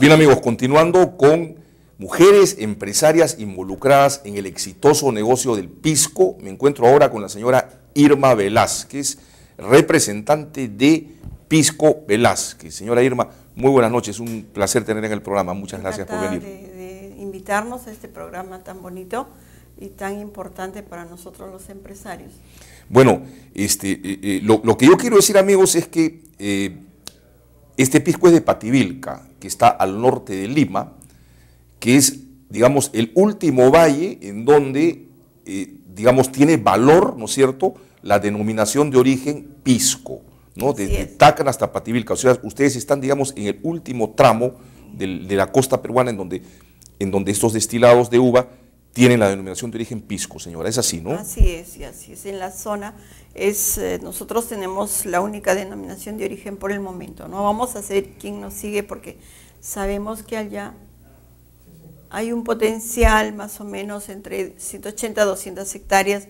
Bien amigos, continuando con mujeres empresarias involucradas en el exitoso negocio del pisco, me encuentro ahora con la señora Irma Velázquez, representante de Pisco Velázquez. Señora Irma, muy buenas noches, un placer tener en el programa, muchas gracias por venir. De, invitarnos a este programa tan bonito y tan importante para nosotros los empresarios. Bueno, este, eh, eh, lo, que yo quiero decir amigos es que eh, este pisco es de Pativilca, que está al norte de Lima, que es, digamos, el último valle en donde, eh, digamos, tiene valor, ¿no es cierto?, la denominación de origen Pisco, ¿no? Desde Tacan hasta Pativilca. O ustedes están, digamos, en el último tramo de la costa peruana en donde, en donde estos destilados de uva tienen la denominación de origen Pisco, señora, es así, ¿no? Así es, y así es. En la zona es eh, nosotros tenemos la única denominación de origen por el momento. No vamos a ser quién nos sigue porque sabemos que allá hay un potencial más o menos entre 180 a 200 hectáreas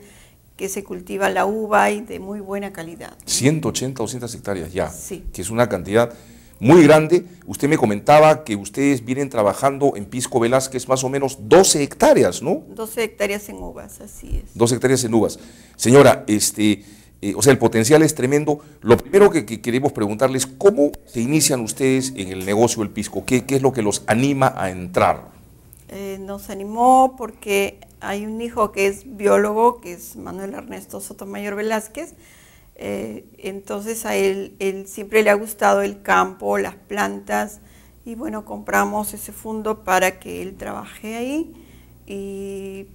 que se cultiva la uva y de muy buena calidad. 180 a 200 hectáreas ya, que es una cantidad muy grande Usted me comentaba que ustedes vienen trabajando en Pisco Velázquez más o menos 12 hectáreas, ¿no? 12 hectáreas en uvas, así es. 12 hectáreas en uvas. Señora, este, eh, o sea, el potencial es tremendo. Lo primero que, queremos preguntarles, ¿cómo se inician ustedes en el negocio del pisco? ¿Qué, es lo que los anima a entrar? Eh, nos animó porque hay un hijo que es biólogo, que es Manuel Ernesto Sotomayor Velázquez, eh, entonces a él, él siempre le ha gustado el campo, las plantas, y bueno, compramos ese fondo para que él trabaje ahí y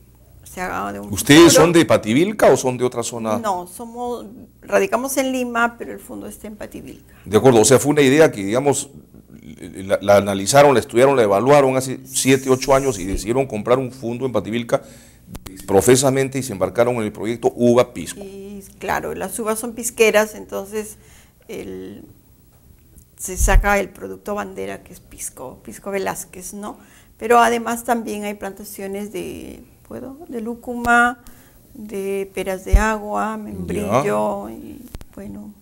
se haga de un ¿Ustedes son de Pativilca o son de otra zona? No, somos, radicamos en Lima, pero el fondo está en Pativilca. De acuerdo, o sea, fue una idea que, digamos, la, analizaron, la estudiaron, la evaluaron hace 7, 8 años y decidieron comprar un fondo en Pativilca profesamente y se embarcaron en el proyecto Uva Pisco. Y claro, las uvas son pisqueras, entonces se saca el producto bandera que es Pisco, Pisco Velázquez, ¿no? Pero además también hay plantaciones de, ¿puedo? De lúcuma, de peras de agua, membrillo, y bueno.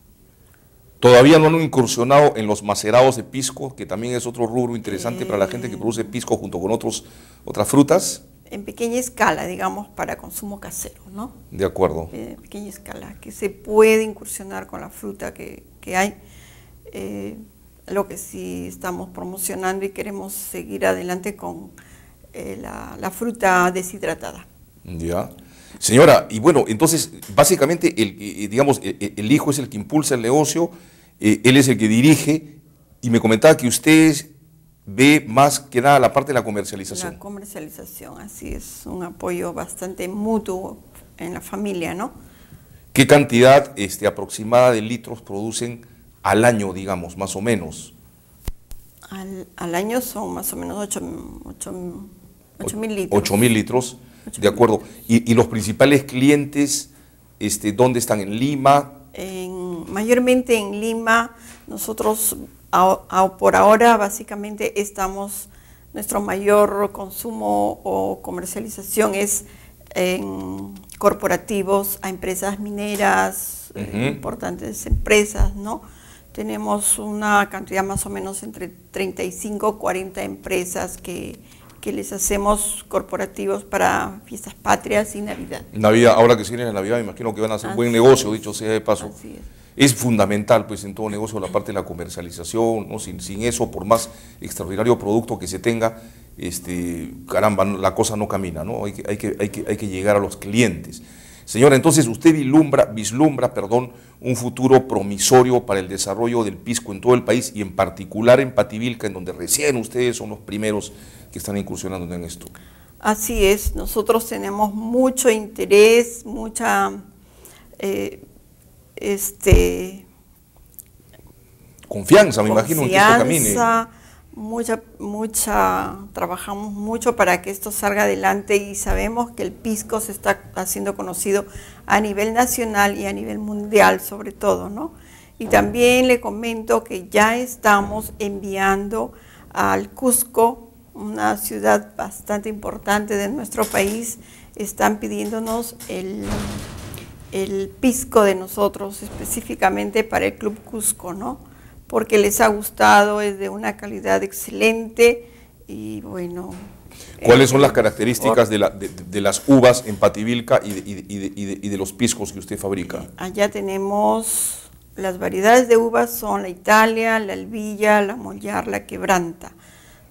Todavía no han incursionado en los macerados de pisco, que también es otro rubro interesante para la gente que eh. produce pisco junto con otros, otras frutas en pequeña escala, digamos, para consumo casero, ¿no? De acuerdo. Eh, en pequeña escala, que se puede incursionar con la fruta que, hay. Eh, lo que sí estamos promocionando y queremos seguir adelante con eh, la, fruta deshidratada. Ya. Señora, y bueno, entonces, básicamente, el, digamos, el, hijo es el que impulsa el negocio, él es el que dirige, y me comentaba que ustedes ve más que nada la parte de la comercialización. La comercialización, así es, un apoyo bastante mutuo en la familia, ¿no? ¿Qué cantidad este, aproximada de litros producen al año, digamos, más o menos? Al, año son más o menos 8, mil litros. 8 mil litros, de acuerdo. Y, los principales clientes, este, dónde están? ¿En Lima? mayormente en Lima, nosotros por ahora básicamente estamos, nuestro mayor consumo o comercialización es en corporativos, a empresas mineras, eh, importantes empresas, ¿no? Tenemos una cantidad más o menos entre 35 o 40 empresas que, les hacemos corporativos para fiestas patrias y Navidad. Navidad, ahora que siguen en la me imagino que van a hacer buen negocio, dicho sea de paso es fundamental pues en todo negocio la parte de la comercialización, sin, sin, eso, por más extraordinario producto que se tenga, este, caramba, la cosa no camina, ¿no? Hay que, hay, que, hay, que, llegar a los clientes. Señora, entonces usted vislumbra, vislumbra perdón, un futuro promisorio para el desarrollo del pisco en todo el país y en particular en Pativilca, en donde recién ustedes son los primeros que están incursionando en esto. Así es, nosotros tenemos mucho interés, mucha... Eh, este confianza, me imagino, Mucha, mucha, trabajamos mucho para que esto salga adelante y sabemos que el pisco se está haciendo conocido a nivel nacional y a nivel mundial sobre todo, ¿no? Y también le comento que ya estamos enviando al Cusco, una ciudad bastante importante de nuestro país, están pidiéndonos el el pisco de nosotros, específicamente para el Club Cusco, ¿no? Porque les ha gustado, es de una calidad excelente y bueno. ¿Cuáles son las eh, características de, las uvas en Pativilca y de, los piscos que usted fabrica? Allá tenemos, las variedades de uvas son la Italia, la Albilla, la Mollar, la Quebranta,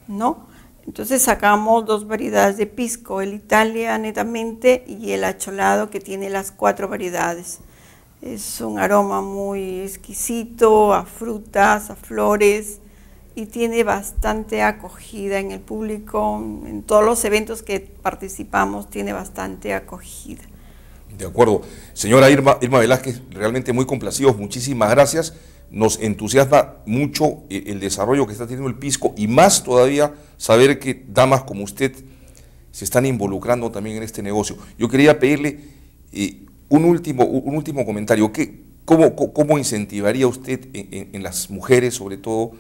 ¿no? Entonces sacamos dos variedades de pisco, el Italia netamente y el acholado que tiene las cuatro variedades. Es un aroma muy exquisito, a frutas, a flores y tiene bastante acogida en el público. En todos los eventos que participamos tiene bastante acogida. De acuerdo. Señora Irma, Irma Velázquez, realmente muy complacidos. Muchísimas gracias nos entusiasma mucho eh, el desarrollo que está teniendo el Pisco y más todavía saber que damas como usted se están involucrando también en este negocio. Yo quería pedirle eh, un, último, un último comentario. cómo, incentivaría usted en, las mujeres, sobre todo,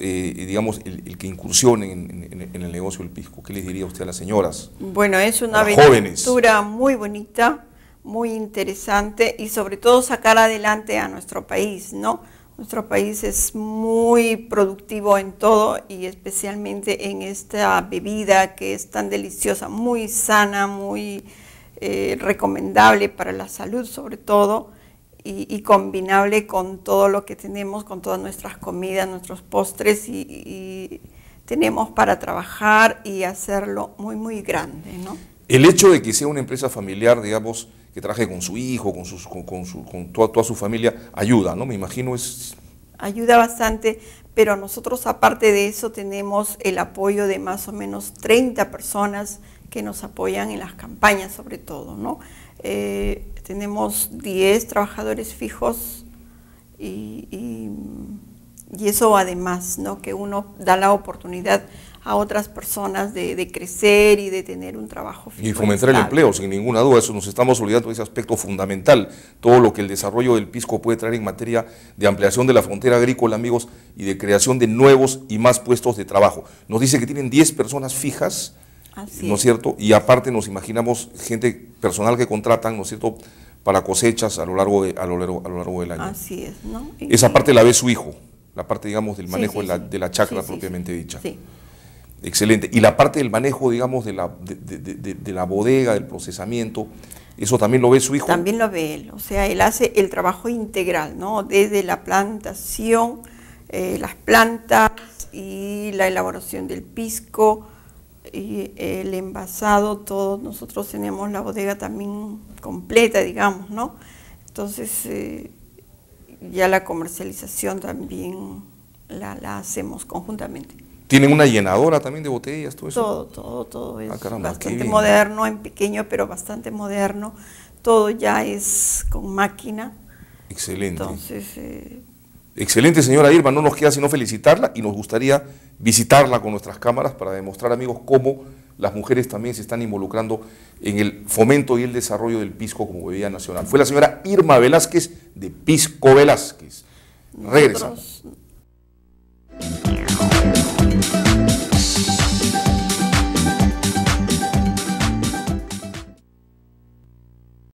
eh, digamos, el, que incursionen en, el negocio del pisco? ¿Qué les diría usted a las señoras? Bueno, es una aventura muy bonita muy interesante y sobre todo sacar adelante a nuestro país, ¿no? Nuestro país es muy productivo en todo y especialmente en esta bebida que es tan deliciosa, muy sana, muy eh, recomendable para la salud sobre todo y, combinable con todo lo que tenemos, con todas nuestras comidas, nuestros postres y tenemos para trabajar y hacerlo muy, muy grande. ¿no? El hecho de que sea una empresa familiar, digamos, que traje con su hijo, con, sus, con, su, con toda, su familia, ayuda, ¿no? Me imagino es... Ayuda bastante, pero nosotros aparte de eso tenemos el apoyo de más o menos 30 personas que nos apoyan en las campañas sobre todo, ¿no? Eh, tenemos 10 trabajadores fijos y, eso además, ¿no? Que uno da la oportunidad a otras personas de, crecer y de tener un trabajo fijo. Y fomentar el empleo, sin ninguna duda, eso nos estamos olvidando de ese aspecto fundamental, todo lo que el desarrollo del Pisco puede traer en materia de ampliación de la frontera agrícola, amigos, y de creación de nuevos y más puestos de trabajo. Nos dice que tienen 10 personas fijas, ¿no es cierto? Y aparte nos imaginamos gente personal que contratan, ¿no es cierto?, para cosechas a lo largo, a lo largo, del año. Así es, ¿no? Esa parte la ve su hijo, la parte, digamos, del manejo de, la, de, chacra propiamente dicha. Sí. Excelente. Y la parte del manejo, digamos, de la, de, la bodega, del procesamiento, ¿eso también lo ve su hijo? También lo ve él. O sea, él hace el trabajo integral, ¿no? Desde la plantación, eh, las plantas y la elaboración del pisco y el envasado, todos nosotros tenemos la bodega también completa, digamos, ¿no? Entonces, eh, ya la comercialización también la hacemos conjuntamente. ¿Tienen una llenadora también de botellas, todo eso? Todo, todo, todo. Ah, es bastante moderno, en pequeño, pero bastante moderno. Todo ya es con máquina. Excelente. Entonces, eh, Excelente, señora Irma. No nos queda sino felicitarla y nos gustaría visitarla con nuestras cámaras para demostrar, amigos, cómo las mujeres también se están involucrando en el fomento y el desarrollo del pisco como bebida nacional. Fue la señora Irma Velázquez de Pisco Velázquez. Regresamos.